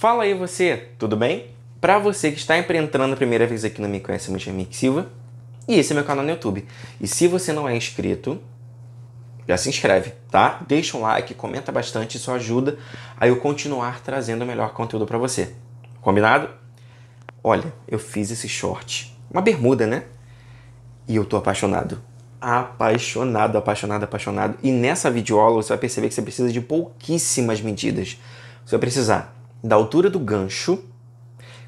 Fala aí você, tudo bem? Para você que está entrando a primeira vez aqui no Me Conhece Muito Henrique Silva, e esse é meu canal no YouTube. E se você não é inscrito, já se inscreve, tá? Deixa um like, comenta bastante, isso ajuda a eu continuar trazendo o melhor conteúdo para você. Combinado? Olha, eu fiz esse short, uma bermuda, né? E eu tô apaixonado. Apaixonado, apaixonado, apaixonado. E nessa videoaula você vai perceber que você precisa de pouquíssimas medidas. Você vai precisar da altura do gancho.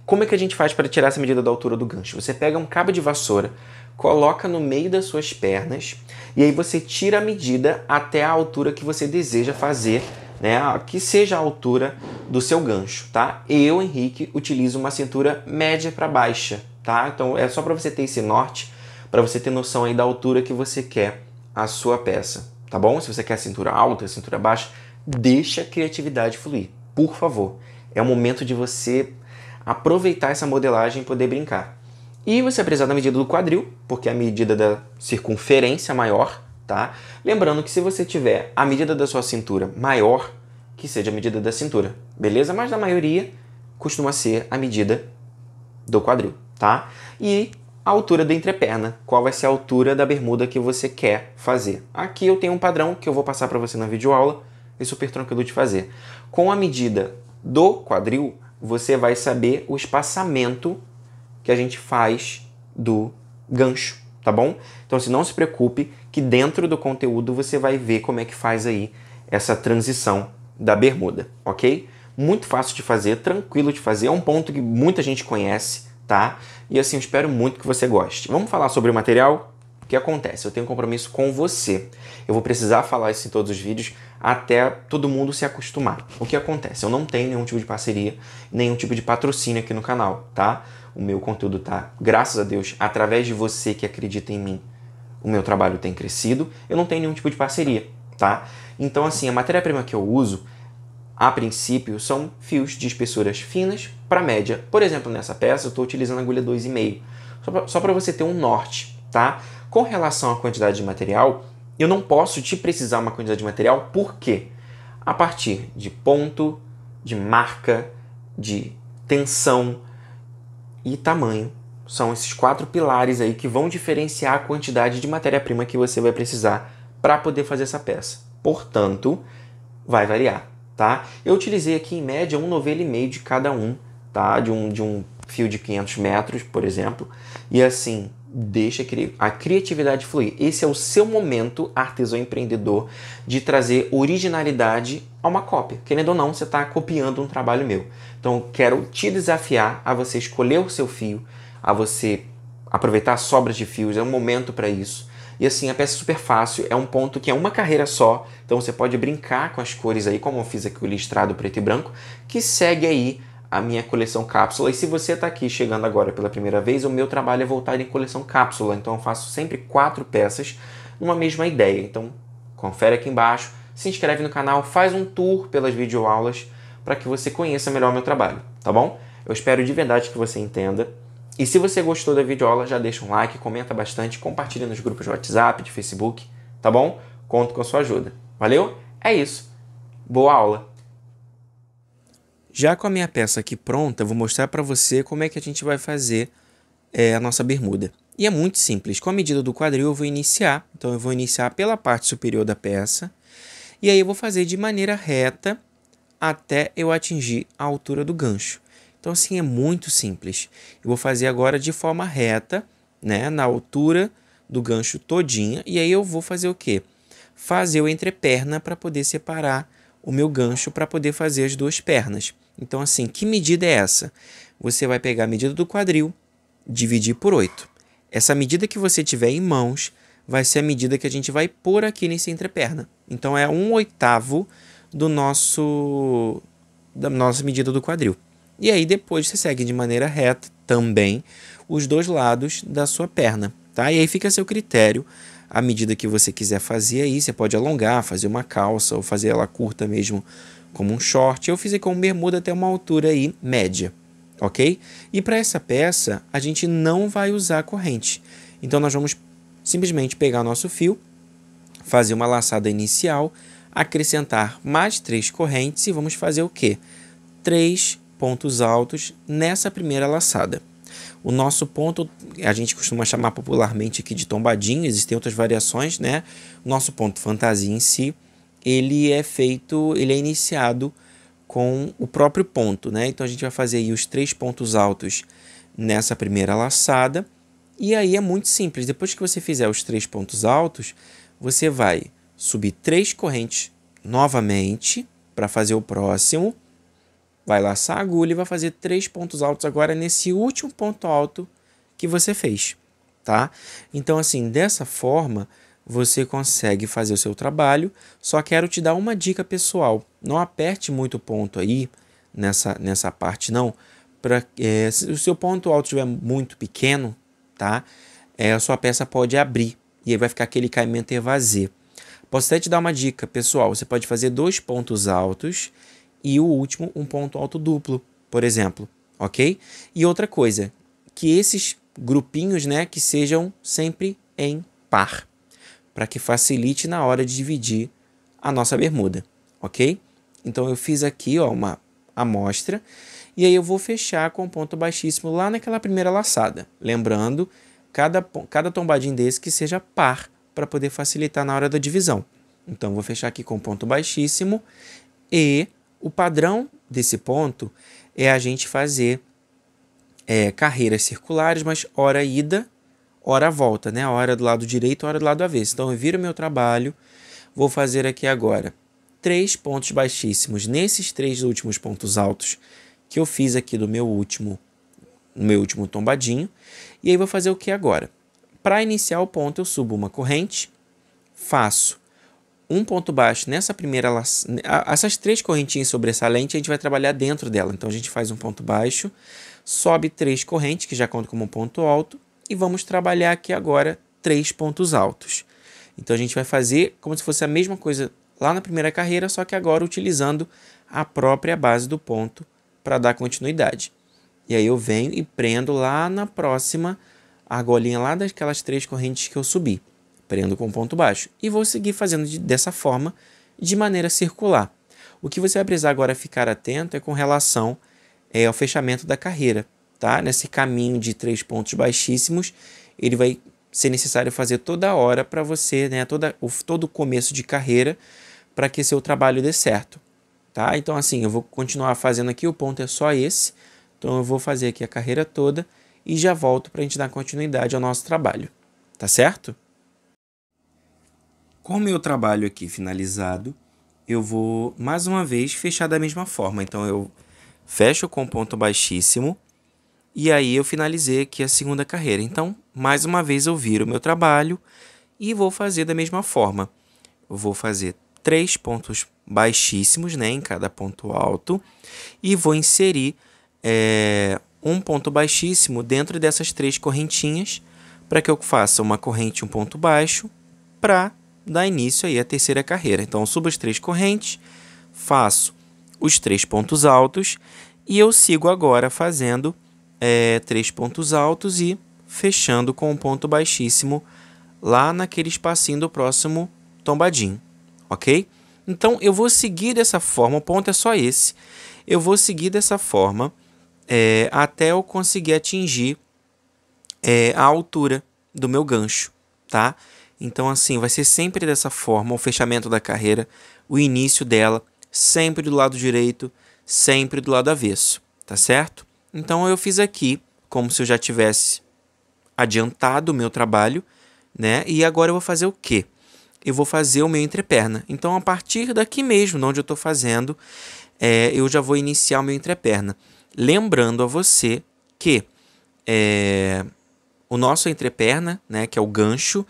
Como é que a gente faz para tirar essa medida da altura do gancho? Você pega um cabo de vassoura, coloca no meio das suas pernas e aí você tira a medida até a altura que você deseja fazer, né? Que seja a altura do seu gancho, tá? Eu, Henrique, utilizo uma cintura média para baixa, tá? Então é só para você ter esse norte, para você ter noção aí da altura que você quer a sua peça, tá bom? Se você quer cintura alta, cintura baixa, deixa a criatividade fluir, por favor. É o momento de você aproveitar essa modelagem e poder brincar. E você vai é precisar da medida do quadril, porque é a medida da circunferência maior, tá? Lembrando que se você tiver a medida da sua cintura maior, que seja a medida da cintura, beleza? Mas na maioria costuma ser a medida do quadril, tá? E a altura da entreperna, qual vai ser a altura da bermuda que você quer fazer. Aqui eu tenho um padrão que eu vou passar para você na videoaula, é super tranquilo de fazer. Com a medida do quadril, você vai saber o espaçamento que a gente faz do gancho, tá bom? Então, se assim, não se preocupe que dentro do conteúdo você vai ver como é que faz aí essa transição da bermuda, ok? Muito fácil de fazer, tranquilo de fazer, é um ponto que muita gente conhece, tá? E assim, eu espero muito que você goste. Vamos falar sobre o material? que acontece? Eu tenho um compromisso com você. Eu vou precisar falar isso em todos os vídeos até todo mundo se acostumar. O que acontece? Eu não tenho nenhum tipo de parceria, nenhum tipo de patrocínio aqui no canal, tá? O meu conteúdo tá, graças a Deus, através de você que acredita em mim, o meu trabalho tem crescido. Eu não tenho nenhum tipo de parceria, tá? Então, assim, a matéria-prima que eu uso a princípio, são fios de espessuras finas para média. Por exemplo, nessa peça eu estou utilizando agulha 2,5, só para você ter um norte, tá? Com relação à quantidade de material, eu não posso te precisar uma quantidade de material, porque A partir de ponto, de marca, de tensão e tamanho. São esses quatro pilares aí que vão diferenciar a quantidade de matéria-prima que você vai precisar para poder fazer essa peça. Portanto, vai variar, tá? Eu utilizei aqui em média um novelo e meio de cada um, tá? De um, de um fio de 500 metros, por exemplo. E assim, deixa a criatividade fluir. Esse é o seu momento, artesão empreendedor, de trazer originalidade a uma cópia. Querendo ou não, você está copiando um trabalho meu. Então, quero te desafiar a você escolher o seu fio, a você aproveitar sobras de fios, é um momento para isso. E assim, a peça é super fácil, é um ponto que é uma carreira só, então você pode brincar com as cores aí, como eu fiz aqui o listrado preto e branco, que segue aí a minha coleção cápsula. E se você está aqui chegando agora pela primeira vez, o meu trabalho é voltar em coleção cápsula. Então eu faço sempre quatro peças numa mesma ideia. Então confere aqui embaixo, se inscreve no canal, faz um tour pelas videoaulas para que você conheça melhor o meu trabalho, tá bom? Eu espero de verdade que você entenda. E se você gostou da videoaula, já deixa um like, comenta bastante, compartilha nos grupos de WhatsApp, de Facebook, tá bom? Conto com a sua ajuda. Valeu? É isso. Boa aula! Já com a minha peça aqui pronta, vou mostrar para você como é que a gente vai fazer é, a nossa bermuda. E é muito simples. Com a medida do quadril eu vou iniciar. Então eu vou iniciar pela parte superior da peça. E aí eu vou fazer de maneira reta até eu atingir a altura do gancho. Então assim é muito simples. Eu vou fazer agora de forma reta, né, na altura do gancho todinha. E aí eu vou fazer o quê? Fazer o entreperna para poder separar o meu gancho para poder fazer as duas pernas. Então, assim, que medida é essa? Você vai pegar a medida do quadril, dividir por 8. Essa medida que você tiver em mãos vai ser a medida que a gente vai pôr aqui nesse entreperna. Então, é um oitavo do nosso da nossa medida do quadril. E aí, depois, você segue de maneira reta também os dois lados da sua perna. Tá? E aí fica a seu critério à medida que você quiser fazer aí, você pode alongar, fazer uma calça ou fazer ela curta mesmo como um short. Eu fiz com bermuda até uma altura aí média, ok? E para essa peça, a gente não vai usar corrente. Então nós vamos simplesmente pegar nosso fio, fazer uma laçada inicial, acrescentar mais três correntes e vamos fazer o quê? Três pontos altos nessa primeira laçada. O nosso ponto, a gente costuma chamar popularmente aqui de tombadinho, existem outras variações, né? O nosso ponto fantasia em si, ele é feito, ele é iniciado com o próprio ponto, né? Então a gente vai fazer aí os três pontos altos nessa primeira laçada. E aí é muito simples. Depois que você fizer os três pontos altos, você vai subir três correntes novamente para fazer o próximo vai laçar a agulha e vai fazer três pontos altos agora nesse último ponto alto que você fez, tá? Então, assim, dessa forma, você consegue fazer o seu trabalho. Só quero te dar uma dica pessoal. Não aperte muito o ponto aí, nessa, nessa parte não. Pra, é, se o seu ponto alto estiver muito pequeno, tá? É, a sua peça pode abrir e aí vai ficar aquele caimento vazio. Posso até te dar uma dica, pessoal. Você pode fazer dois pontos altos e o último um ponto alto duplo, por exemplo, ok? E outra coisa, que esses grupinhos, né, que sejam sempre em par, para que facilite na hora de dividir a nossa bermuda, ok? Então eu fiz aqui, ó, uma amostra e aí eu vou fechar com ponto baixíssimo lá naquela primeira laçada, lembrando cada cada tombadinho desse que seja par para poder facilitar na hora da divisão. Então vou fechar aqui com ponto baixíssimo e o padrão desse ponto é a gente fazer é, carreiras circulares, mas hora ida, hora volta, né? Hora do lado direito, hora do lado avesso. Então eu viro meu trabalho, vou fazer aqui agora três pontos baixíssimos nesses três últimos pontos altos que eu fiz aqui do meu último no meu último tombadinho. E aí vou fazer o que agora? Para iniciar o ponto, eu subo uma corrente, faço um ponto baixo nessa primeira essas três correntinhas sobressalentes a gente vai trabalhar dentro dela. Então a gente faz um ponto baixo, sobe três correntes que já conta como um ponto alto e vamos trabalhar aqui agora três pontos altos. Então a gente vai fazer como se fosse a mesma coisa lá na primeira carreira, só que agora utilizando a própria base do ponto para dar continuidade. E aí eu venho e prendo lá na próxima argolinha lá daquelas três correntes que eu subi prendo com ponto baixo. E vou seguir fazendo de, dessa forma, de maneira circular. O que você vai precisar agora ficar atento é com relação é, ao fechamento da carreira. Tá? Nesse caminho de três pontos baixíssimos, ele vai ser necessário fazer toda hora para você, né, toda, o, todo começo de carreira, para que seu trabalho dê certo. Tá? Então, assim, eu vou continuar fazendo aqui, o ponto é só esse. Então, eu vou fazer aqui a carreira toda e já volto para a gente dar continuidade ao nosso trabalho. Tá certo? Com o meu trabalho aqui finalizado, eu vou mais uma vez fechar da mesma forma. Então eu fecho com ponto baixíssimo e aí eu finalizei aqui a segunda carreira. Então, mais uma vez eu viro o meu trabalho e vou fazer da mesma forma. Eu vou fazer três pontos baixíssimos, né, em cada ponto alto, e vou inserir é, um ponto baixíssimo dentro dessas três correntinhas para que eu faça uma corrente um ponto baixo para dá início aí à terceira carreira. Então, subo as três correntes, faço os três pontos altos e eu sigo agora fazendo é, três pontos altos e fechando com um ponto baixíssimo lá naquele espacinho do próximo tombadinho, ok? Então eu vou seguir dessa forma, o ponto é só esse. Eu vou seguir dessa forma é, até eu conseguir atingir é, a altura do meu gancho, tá? Então, assim, vai ser sempre dessa forma o fechamento da carreira, o início dela, sempre do lado direito, sempre do lado avesso, tá certo? Então, eu fiz aqui como se eu já tivesse adiantado o meu trabalho, né? E agora eu vou fazer o quê? Eu vou fazer o meu entreperna. Então, a partir daqui mesmo, onde eu estou fazendo, é, eu já vou iniciar o meu entreperna. Lembrando a você que é, o nosso entreperna, né, que é o gancho,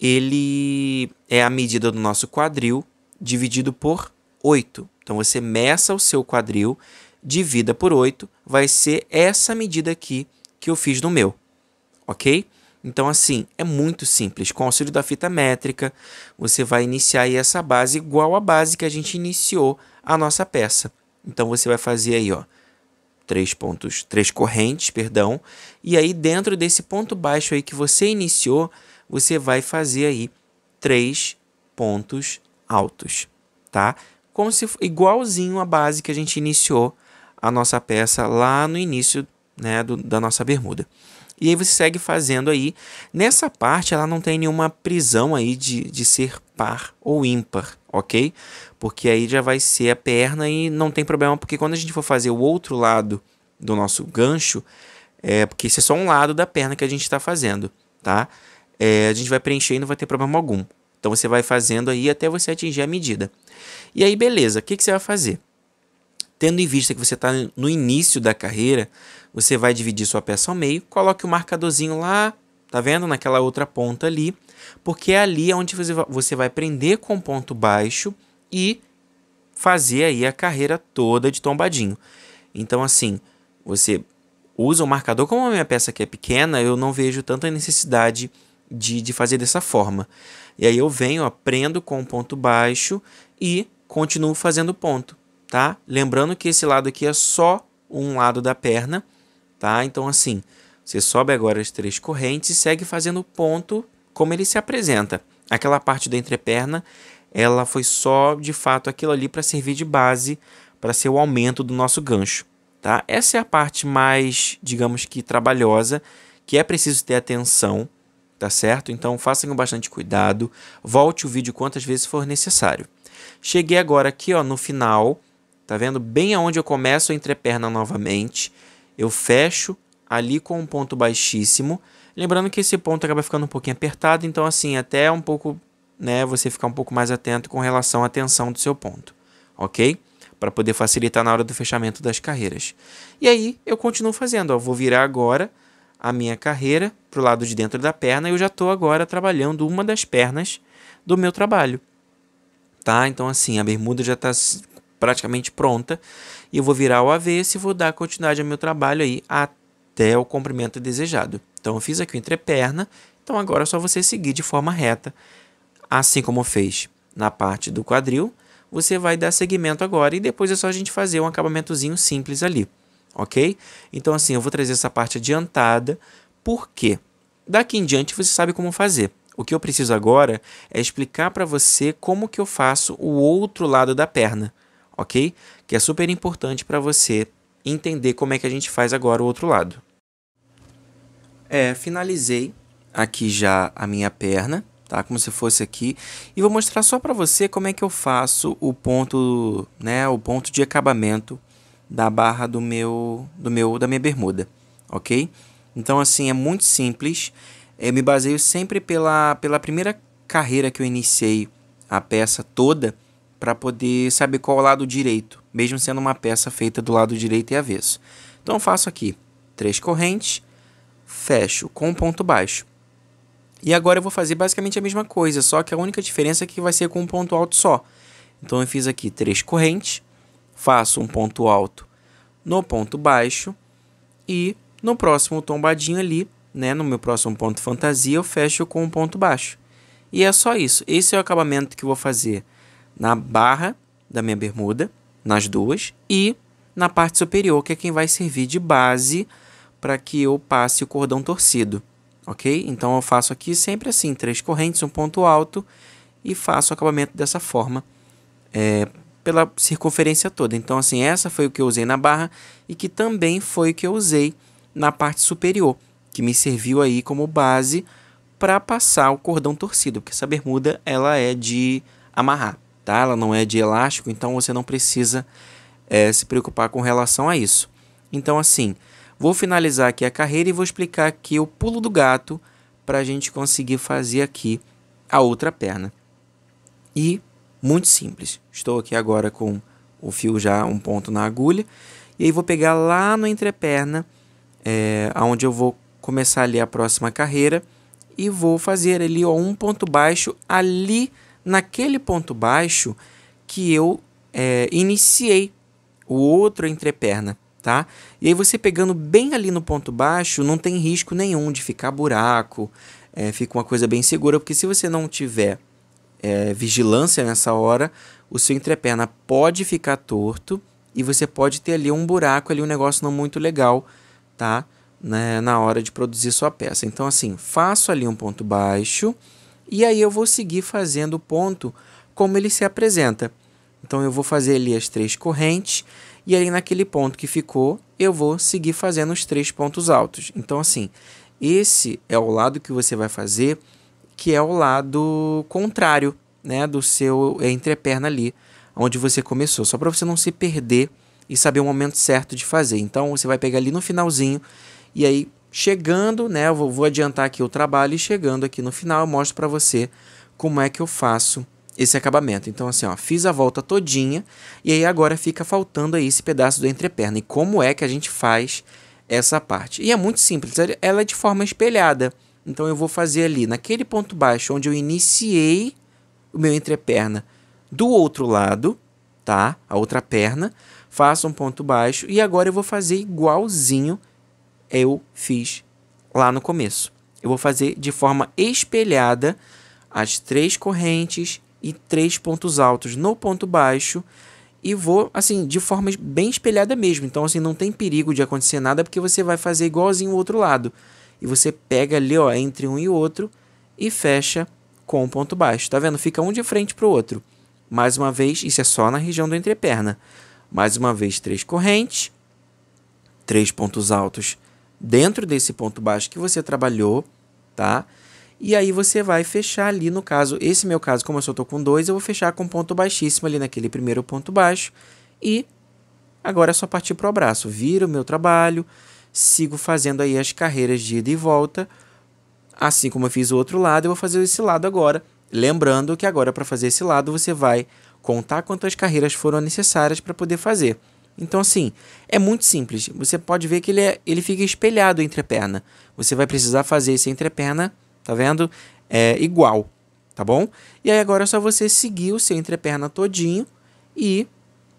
ele é a medida do nosso quadril dividido por 8. Então você meça o seu quadril, divida por 8, vai ser essa medida aqui que eu fiz no meu, ok? Então, assim, é muito simples. Com o auxílio da fita métrica, você vai iniciar aí essa base igual à base que a gente iniciou a nossa peça. Então, você vai fazer aí, ó, três pontos, três correntes, perdão. E aí, dentro desse ponto baixo aí que você iniciou, você vai fazer aí três pontos altos, tá? Como se igualzinho a base que a gente iniciou a nossa peça lá no início, né, do, da nossa bermuda. E aí você segue fazendo aí. Nessa parte ela não tem nenhuma prisão aí de, de ser par ou ímpar, ok? Porque aí já vai ser a perna e não tem problema, porque quando a gente for fazer o outro lado do nosso gancho, é porque isso é só um lado da perna que a gente está fazendo, tá? é, a gente vai preencher e não vai ter problema algum. Então você vai fazendo aí até você atingir a medida. E aí, beleza, o que, que você vai fazer? Tendo em vista que você está no início da carreira, você vai dividir sua peça ao meio, coloque o marcadorzinho lá, tá vendo? Naquela outra ponta ali, porque é ali onde você vai prender com ponto baixo e fazer aí a carreira toda de tombadinho. Então, assim, você usa o marcador, como a minha peça aqui é pequena, eu não vejo tanta necessidade de, de fazer dessa forma. E aí eu venho, aprendo com o ponto baixo e continuo fazendo ponto, tá? Lembrando que esse lado aqui é só um lado da perna, tá? Então, assim, você sobe agora as três correntes e segue fazendo ponto como ele se apresenta. Aquela parte da entreperna, ela foi só, de fato, aquilo ali para servir de base para ser o aumento do nosso gancho, tá? Essa é a parte mais, digamos que, trabalhosa, que é preciso ter atenção, tá certo? Então faça com bastante cuidado, volte o vídeo quantas vezes for necessário. Cheguei agora aqui, ó, no final, tá vendo? Bem aonde eu começo a entreperna novamente, eu fecho ali com um ponto baixíssimo, lembrando que esse ponto acaba ficando um pouquinho apertado, então assim, até um pouco, né, você ficar um pouco mais atento com relação à tensão do seu ponto, ok? Para poder facilitar na hora do fechamento das carreiras. E aí, eu continuo fazendo, ó, vou virar agora, a minha carreira para o lado de dentro da perna e eu já estou agora trabalhando uma das pernas do meu trabalho. Tá? Então, assim, a bermuda já está praticamente pronta e eu vou virar o avesso e vou dar continuidade ao meu trabalho aí até o comprimento desejado. Então, eu fiz aqui o entreperna, então agora é só você seguir de forma reta, assim como fez na parte do quadril. Você vai dar segmento agora e depois é só a gente fazer um acabamentozinho simples ali ok? Então, assim, eu vou trazer essa parte adiantada, porque daqui em diante você sabe como fazer. O que eu preciso agora é explicar para você como que eu faço o outro lado da perna, ok? Que é super importante para você entender como é que a gente faz agora o outro lado. É, finalizei aqui já a minha perna, tá? Como se fosse aqui, e vou mostrar só para você como é que eu faço o ponto, né, o ponto de acabamento da barra do meu, do meu, da minha bermuda, ok? Então assim é muito simples. Eu me baseio sempre pela, pela primeira carreira que eu iniciei a peça toda para poder saber qual o lado direito, mesmo sendo uma peça feita do lado direito e avesso. Então faço aqui três correntes, fecho com um ponto baixo. E agora eu vou fazer basicamente a mesma coisa, só que a única diferença é que vai ser com um ponto alto só. Então eu fiz aqui três correntes, faço um ponto alto no ponto baixo e no próximo tombadinho ali, né, no meu próximo ponto fantasia, eu fecho com um ponto baixo. E é só isso. Esse é o acabamento que eu vou fazer na barra da minha bermuda, nas duas, e na parte superior, que é quem vai servir de base para que eu passe o cordão torcido, ok? Então eu faço aqui sempre assim, três correntes, um ponto alto, e faço o acabamento dessa forma, é, pela circunferência toda. Então, assim, essa foi o que eu usei na barra e que também foi o que eu usei na parte superior, que me serviu aí como base para passar o cordão torcido, porque essa bermuda ela é de amarrar, tá? Ela não é de elástico, então você não precisa é, se preocupar com relação a isso. Então, assim, vou finalizar aqui a carreira e vou explicar aqui o pulo do gato para a gente conseguir fazer aqui a outra perna. E muito simples. Estou aqui agora com o fio já um ponto na agulha. E aí vou pegar lá no entreperna, é, onde eu vou começar ali a próxima carreira. E vou fazer ali ó, um ponto baixo ali naquele ponto baixo que eu é, iniciei o outro entreperna, tá? E aí você pegando bem ali no ponto baixo, não tem risco nenhum de ficar buraco, é, fica uma coisa bem segura, porque se você não tiver é, vigilância nessa hora, o seu entreperna pode ficar torto e você pode ter ali um buraco, ali um negócio não muito legal, tá? Né, na hora de produzir sua peça. Então, assim, faço ali um ponto baixo e aí eu vou seguir fazendo o ponto como ele se apresenta. Então, eu vou fazer ali as três correntes e aí naquele ponto que ficou, eu vou seguir fazendo os três pontos altos. Então, assim, esse é o lado que você vai fazer que é o lado contrário, né, do seu entreperna ali, onde você começou, só para você não se perder e saber o momento certo de fazer. Então você vai pegar ali no finalzinho e aí chegando, né, eu vou, adiantar aqui o trabalho e chegando aqui no final eu mostro para você como é que eu faço esse acabamento. Então, assim, ó, fiz a volta todinha e aí agora fica faltando aí esse pedaço do entreperna. E como é que a gente faz essa parte? E é muito simples, ela é de forma espelhada. Então eu vou fazer ali, naquele ponto baixo onde eu iniciei o meu entreperna do outro lado, tá? A outra perna, faço um ponto baixo e agora eu vou fazer igualzinho eu fiz lá no começo. Eu vou fazer de forma espelhada as três correntes e três pontos altos no ponto baixo e vou assim de forma bem espelhada mesmo. Então assim não tem perigo de acontecer nada porque você vai fazer igualzinho o outro lado e você pega ali, ó, entre um e outro e fecha com o um ponto baixo. Tá vendo? Fica um de frente para o outro. Mais uma vez, isso é só na região do entreperna. Mais uma vez, três correntes, três pontos altos dentro desse ponto baixo que você trabalhou, tá? E aí você vai fechar ali, no caso, esse meu caso, como eu só tô com dois, eu vou fechar com ponto baixíssimo ali naquele primeiro ponto baixo. E agora é só partir para o abraço. vira o meu trabalho, sigo fazendo aí as carreiras de ida e volta. Assim como eu fiz o outro lado, eu vou fazer esse lado agora. Lembrando que agora para fazer esse lado você vai contar quantas carreiras foram necessárias para poder fazer. Então, assim, é muito simples. Você pode ver que ele, é, ele fica espelhado entre a perna. Você vai precisar fazer esse entre perna tá vendo? É igual, tá bom? E aí agora é só você seguir o seu entre perna todinho e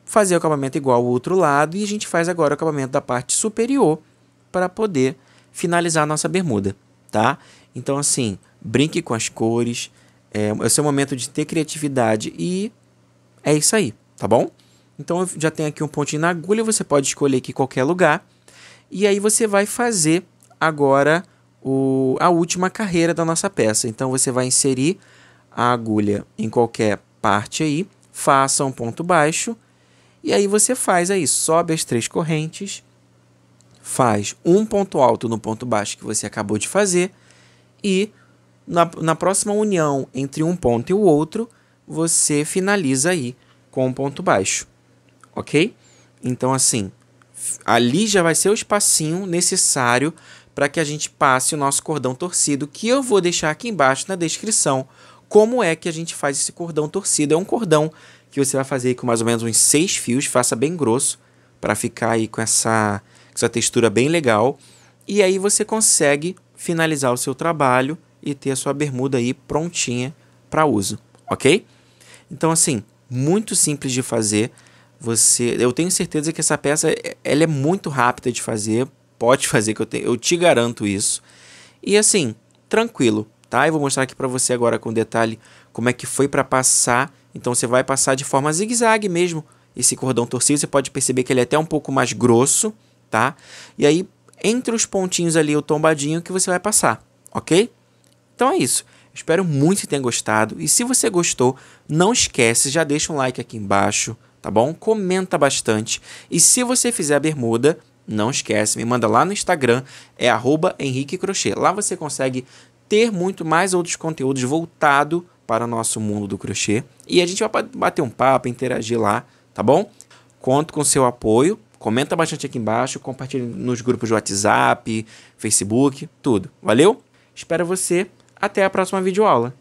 fazer o acabamento igual ao outro lado. E a gente faz agora o acabamento da parte superior para poder finalizar a nossa bermuda, tá? Então, assim, brinque com as cores, é, é seu momento de ter criatividade e é isso aí, tá bom? Então, eu já tenho aqui um pontinho na agulha, você pode escolher aqui qualquer lugar. E aí você vai fazer agora o, a última carreira da nossa peça. Então, você vai inserir a agulha em qualquer parte aí, faça um ponto baixo, e aí você faz aí, sobe as três correntes, faz um ponto alto no ponto baixo que você acabou de fazer e na, na próxima união entre um ponto e o outro, você finaliza aí com um ponto baixo, ok? Então, assim, ali já vai ser o espacinho necessário para que a gente passe o nosso cordão torcido, que eu vou deixar aqui embaixo na descrição como é que a gente faz esse cordão torcido. É um cordão que você vai fazer com mais ou menos uns seis fios, faça bem grosso, para ficar aí com essa essa textura bem legal. E aí você consegue finalizar o seu trabalho e ter a sua bermuda aí prontinha para uso, ok? Então, assim, muito simples de fazer. Você, eu tenho certeza que essa peça é, ela é muito rápida de fazer, pode fazer que eu, te, eu te garanto isso. E assim, tranquilo, tá? Eu vou mostrar aqui para você agora com detalhe como é que foi para passar. Então você vai passar de forma zigue-zague mesmo esse cordão torcido, você pode perceber que ele é até um pouco mais grosso, tá? E aí, entre os pontinhos ali, o tombadinho que você vai passar, ok? Então é isso. Espero muito que tenha gostado. E se você gostou, não esquece, já deixa um like aqui embaixo, tá bom? Comenta bastante. E se você fizer a bermuda, não esquece, me manda lá no Instagram, é arroba Henrique Crochê. Lá você consegue ter muito mais outros conteúdos voltado para o nosso mundo do crochê. E a gente vai bater um papo, interagir lá, tá bom? Conto com seu apoio Comenta bastante aqui embaixo, compartilha nos grupos de WhatsApp, Facebook, tudo. Valeu? Espero você. Até a próxima videoaula.